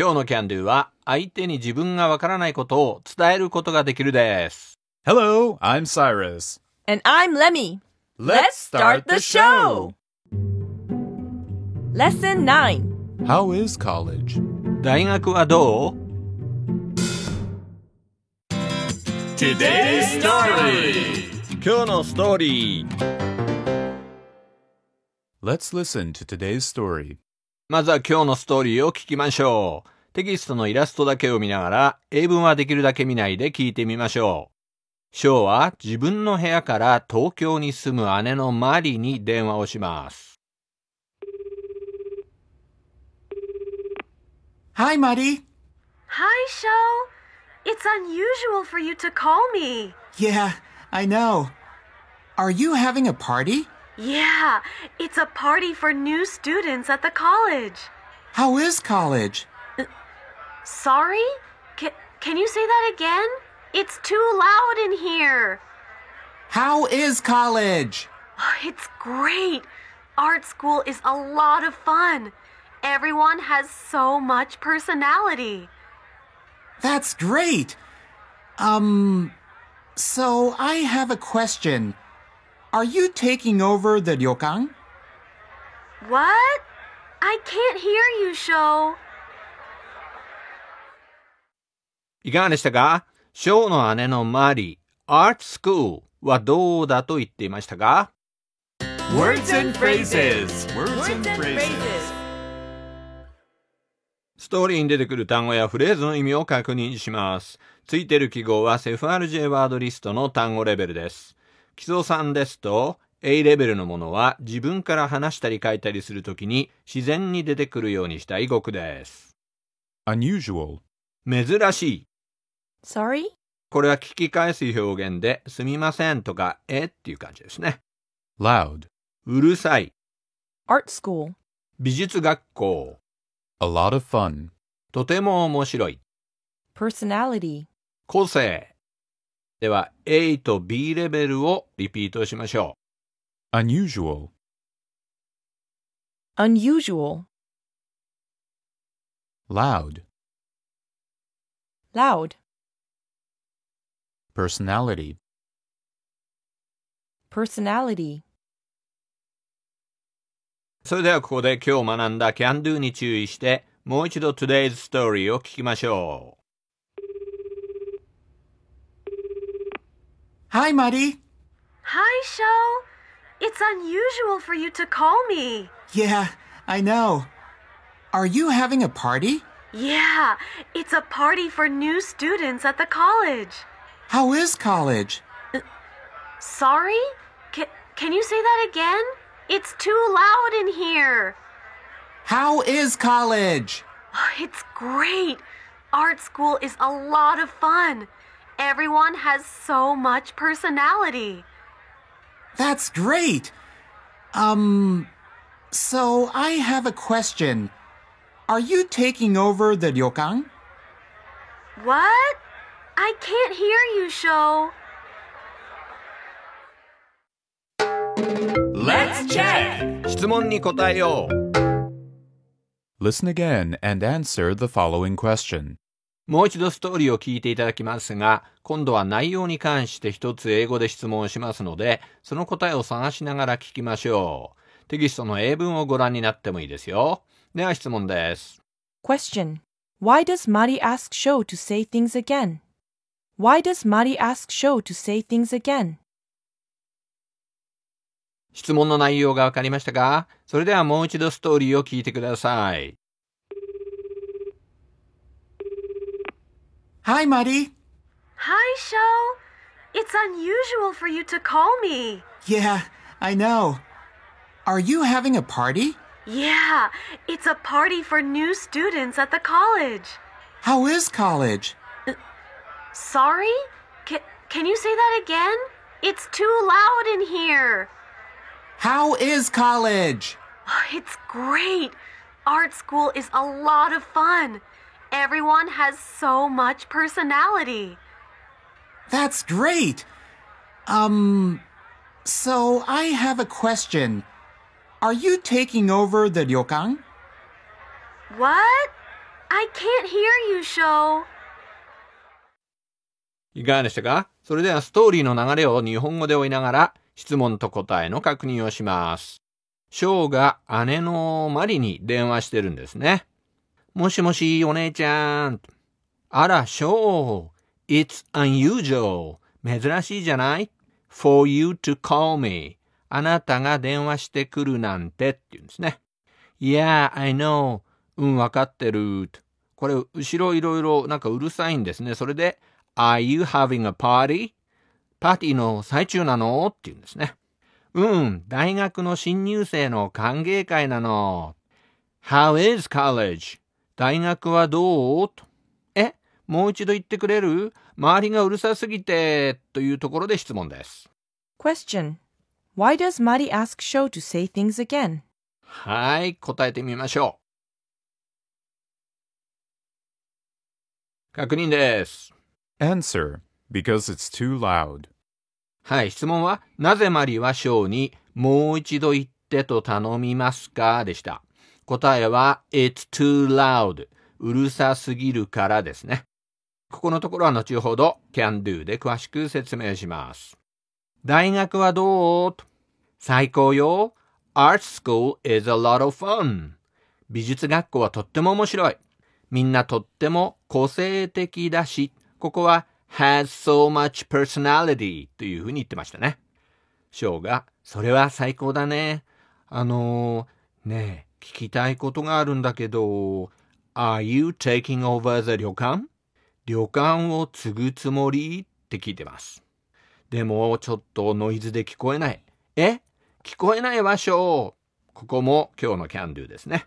今日の Can i I'm Cyrus. And I'm Lemmy. Let's start the show! Lesson 9 How is college? 大学はどう Today's Story 今日のストーリー Let's listen to today's story. まずは今日のストーリーを聞きましょう。テキストのイラストだけを見ながら、英文はできるだけ見ないで聞いてみましょう。ショーは自分の部屋から東京に住む姉のマリに電話をします。Hi, m a r i Hi, Sho. It's unusual for you to call me. Yeah, I know. Are you having a party? Yeah, it's a party for new students at the college. How is college? Uh, sorry? C can you say that again? It's too loud in here. How is college? It's great. Art school is a lot of fun. Everyone has so much personality. That's great. Um, so I have a question. Are you taking over the 旅館 ?What? I can't hear you, Show. いかがでしたかショーの姉のマリー、アースクールはどうだと言っていましたか Words and phrases. Words and phrases. ストーリーに出てくる単語やフレーズの意味を確認します。ついてる記号はセフ r j ワードリストの単語レベルです。木曽さんですと、A レベルのものは自分から話したり書いたりするときに自然に出てくるようにしたい語句です。unusual 珍しい。sorry? これは聞き返す表現で、すみませんとか、えっていう感じですね。loud うるさい。art school 美術学校 a lot of fun とても面白い。personality 個性では A と B レベルをリピートしましょう。unusual unusual loud loud personality personality それではここで今日学んだ can do に注意してもう一度 today's story を聞きましょう。Hi, Muddy. Hi, Sho. It's unusual for you to call me. Yeah, I know. Are you having a party? Yeah, it's a party for new students at the college. How is college? Uh, sorry? C can you say that again? It's too loud in here. How is college? It's great. Art school is a lot of fun. Everyone has so much personality. That's great. Um, so I have a question. Are you taking over the ryokan? What? I can't hear you, Sho. Let's check! Listen again and answer the following question. もう一度ストーリーを聞いていただきますが、今度は内容に関して一つ英語で質問しますので、その答えを探しながら聞きましょう。テキストの英文をご覧になってもいいですよ。では質問です。Question Why does Mari ask Sho to say things again? Why does Mari ask Sho to say things again? 質問の内容がわかりましたかそれではもう一度ストーリーを聞いてください。Hi, Muddy. Hi, Show. It's unusual for you to call me. Yeah, I know. Are you having a party? Yeah, it's a party for new students at the college. How is college? Uh, sorry? C can you say that again? It's too loud in here. How is college? It's great. Art school is a lot of fun. Everyone has so much personality. That's great. Um, so I have a question. Are you taking over the ryokan? What? I can't hear you, Sho. いかがでしたかそれではストーリーの流れを日本語で追いながら質問と答えの確認をします。ショーが姉のマリに電話してるんですね。もしもし、お姉ちゃん。あら、ショー。It's unusual. 珍しいじゃない ?for you to call me. あなたが電話してくるなんてって言うんですね。Yeah, I know. うん、わかってる。これ、後ろいろいろなんかうるさいんですね。それで、Are you having a party? パーティーの最中なのって言うんですね。うん、大学の新入生の歓迎会なの。How is college? 大学はどうと。えもう一度言ってくれる周りがうるさすぎてというところで質問です。Question Why does Mari ask Show to say things again? はい、答えてみましょう。確認です。Answer Because it's too loud はい、質問はなぜマリはショーにもう一度言ってと頼みますかでした。答えは It's too loud うるさすぎるからですね。ここのところは後ほど can do で詳しく説明します。大学はどう最高よ。Art school is a lot of fun. 美術学校はとっても面白い。みんなとっても個性的だし、ここは has so much personality というふうに言ってましたね。翔が、それは最高だね。あのー、ねえ、聞きたいことがあるんだけど、Are you taking over the 旅館旅館を継ぐつもりって聞いてます。でも、ちょっとノイズで聞こえない。え聞こえない場所ここも今日の can do ですね。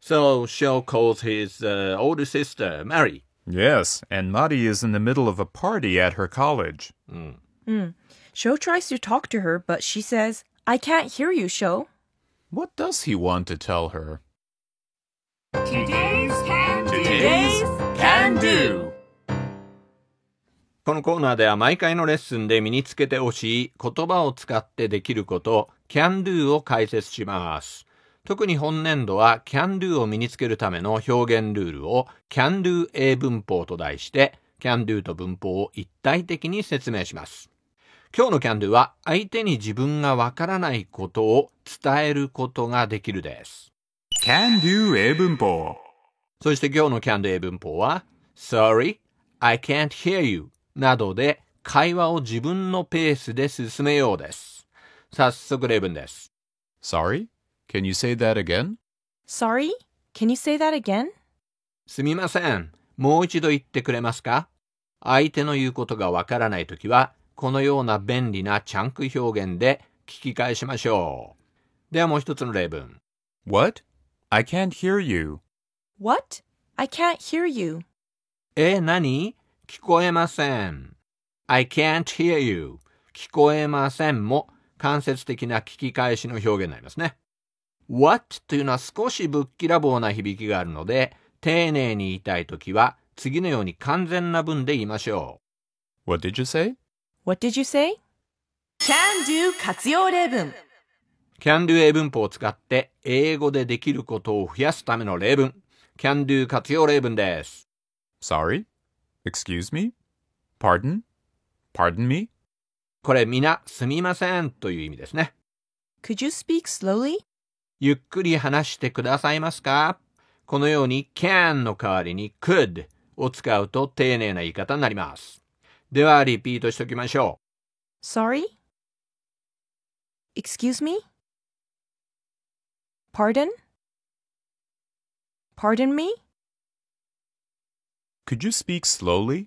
So, Shell calls his、uh, older sister, Mary. Yes, and Mari is in the middle of a party at her college. Mm. Mm. Sho tries to talk to her, but she says, I can't hear you, Sho. What does he want to tell her? Today's Can Do! Today's can do. このコーナーでは毎回のレッスンで身につけてほしい言葉を使ってできること can do を解説します。特に本年度は can do を身につけるための表現ルールを can do 英文法と題して can do と文法を一体的に説明します。今日の can do は相手に自分がわからないことを伝えることができるです。Can do 英文法そして今日の Can do 英文法は Sorry, I can't hear you などで会話を自分のペースで進めようです。早速例文です。Sorry, can you say that again? Sorry, can you say that again? すみません。もう一度言ってくれますか相手の言うことがわからないときは、このような便利なチャンク表現で聞き返しましょう。ではもう一つの例文。What? I can't hear you. What? I can't hear you. え、何聞こえません。I can't hear you. 聞こえませんも間接的な聞き返しの表現になりますね。What というのは少しぶっきらぼうな響きがあるので、丁寧に言いたいときは次のように完全な文で言いましょう。What did you say? What did you say? Can do 活用例文。can do 英文法を使って英語でできることを増やすための例文 can do 活用例文です Sorry? Excuse me? Pardon? Pardon me? これみなすみませんという意味ですね Could you speak slowly? ゆっくり話してくださいますかこのように can の代わりに could を使うと丁寧な言い方になりますではリピートしておきましょう Sorry? Excuse me? Pardon? Pardon me? Could you speak slowly?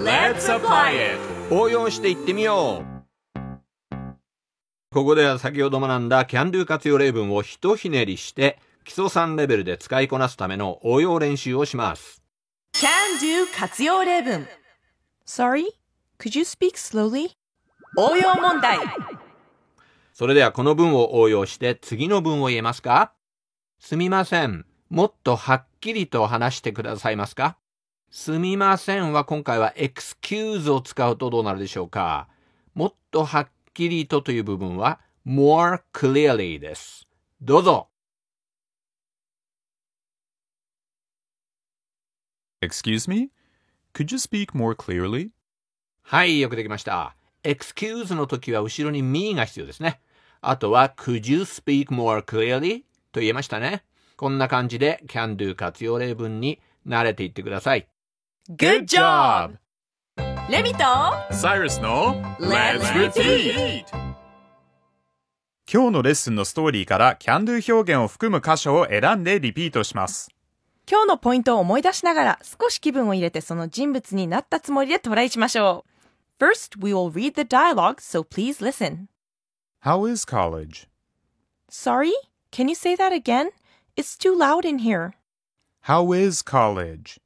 Let's apply it! 応用していってみようここでは先ほど学んだ Can Do 活用例文をひとひねりして基礎3レベルで使いこなすための応用練習をします Can Do 活用例文 Sorry? Could you speak slowly? 応用問題それではこの文を応用して次の文を言えますかすみません。もっとはっきりと話してくださいますかすみませんは今回は excuse を使うとどうなるでしょうかもっとはっきりとという部分は more clearly です。どうぞ。Excuse me? Could you speak more clearly? はい、よくできました。excuse の時は後ろに me が必要ですね。あとは Could you speak more clearly? と言えましたね。こんな感じで can do 活用例文に慣れていってください。Good job! レミとサイラスの Let's Repeat! 今日のレッスンのストーリーから can do 表現を含む箇所を選んでリピートします。今日のポイントを思い出しながら少し気分を入れてその人物になったつもりでトライしましょう。First, we will read the dialogue, so please listen. How is college? Sorry? Can you say that again? It's too loud in here. How is college?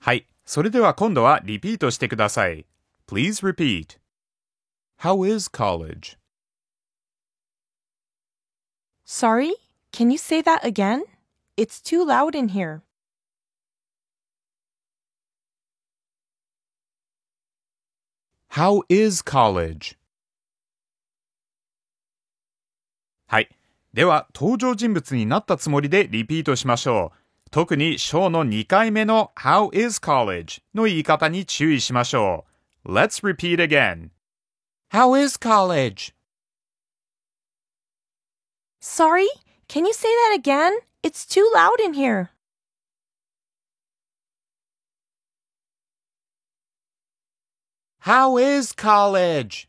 はい。それでは今度はリピートしてください。Please repeat. How is college? Sorry? Can you say that again? It's too loud in here. How is college? はいでは登場人物になったつもりでリピートしましょう特に章の2回目の How is college? の言い方に注意しましょう Let's repeat again How is college? Sorry, can you say that again? It's too loud in here. How is college?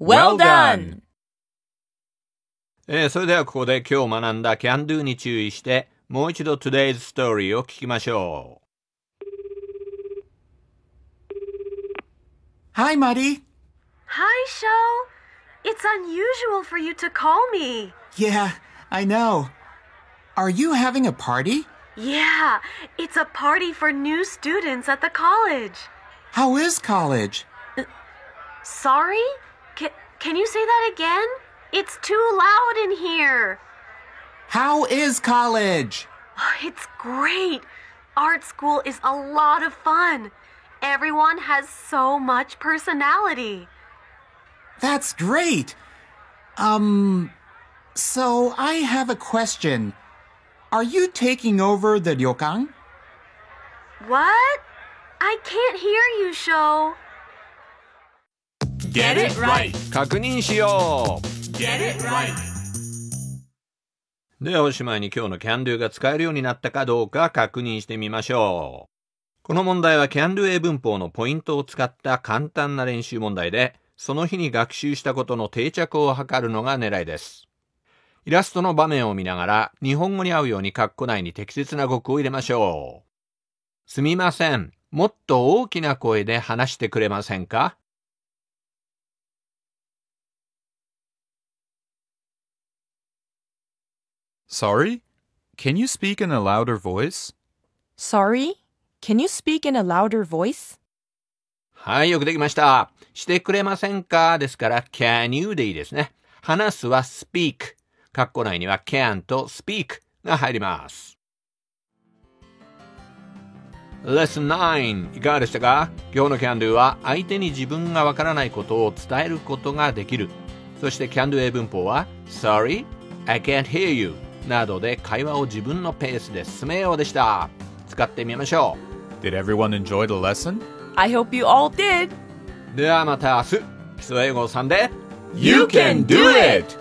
Well done! えー、それではここで今日学んだ can do に注意してもう一度 today's story を聞きましょう。Hi, Muddy. Hi, Sho. It's unusual for you to call me. Yeah, I know. Are you having a party? Yeah, it's a party for new students at the college. How is college? Uh, sorry? Can, you say that again? It's too loud in here. How is college? It's great. Art school is a lot of fun. Everyone has so much personality. That's great. Um, so I have a question. Are you taking over the ryokan? What? I can't hear you, Sho. Get it right 確認しよう Get it right ではおしまいに今日の Can Do が使えるようになったかどうか確認してみましょう。この問題は Can Do 英文法のポイントを使った簡単な練習問題で、その日に学習したことの定着を図るのが狙いです。イラストの場面を見ながら、日本語に合うように括弧内に適切な語句を入れましょう。すみません。もっと大きな声で話してくれませんか Sorry? Can you speak in a louder voice? Sorry? Can you speak in a louder voice? はい、よくできました。してくれませんかですから、can you でいいですね。話すは speak。括弧内には can と speak が入ります。Lesson 9いかがでしたか今日の Can Do は相手に自分がわからないことを伝えることができる。そして Can Do 英文法は Sorry, I can't hear you などで会話を自分のペースで進めようでした。使ってみましょう。Did everyone enjoy the lesson? I hope you all did! ではまた明日、基礎英語さんで You can do it!